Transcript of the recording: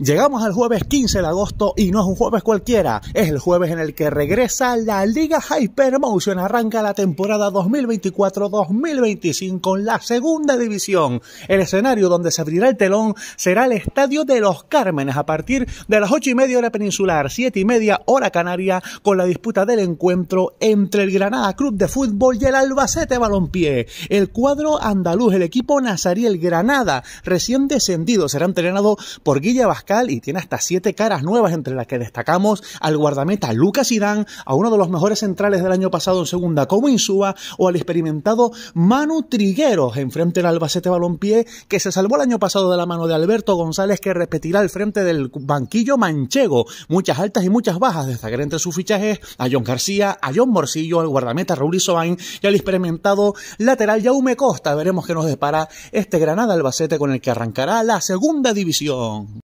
Llegamos al jueves 15 de agosto y no es un jueves cualquiera, es el jueves en el que regresa la Liga Hypermotion, arranca la temporada 2024-2025 con la segunda división. El escenario donde se abrirá el telón será el Estadio de los Cármenes a partir de las 8 y media hora peninsular, 7 y media hora canaria, con la disputa del encuentro entre el Granada Club de Fútbol y el Albacete Balompié. El cuadro andaluz, el equipo Nazariel Granada, recién descendido, será entrenado por Guilla Vázquez y tiene hasta siete caras nuevas, entre las que destacamos al guardameta Lucas Idán, a uno de los mejores centrales del año pasado en segunda como Insúa, o al experimentado Manu Trigueros en frente del Albacete Balompié, que se salvó el año pasado de la mano de Alberto González, que repetirá al frente del banquillo manchego. Muchas altas y muchas bajas, destacar entre sus fichajes a John García, a John Morcillo, al guardameta Raúl Isobain y al experimentado lateral Jaume Costa. Veremos qué nos depara este Granada Albacete con el que arrancará la segunda división.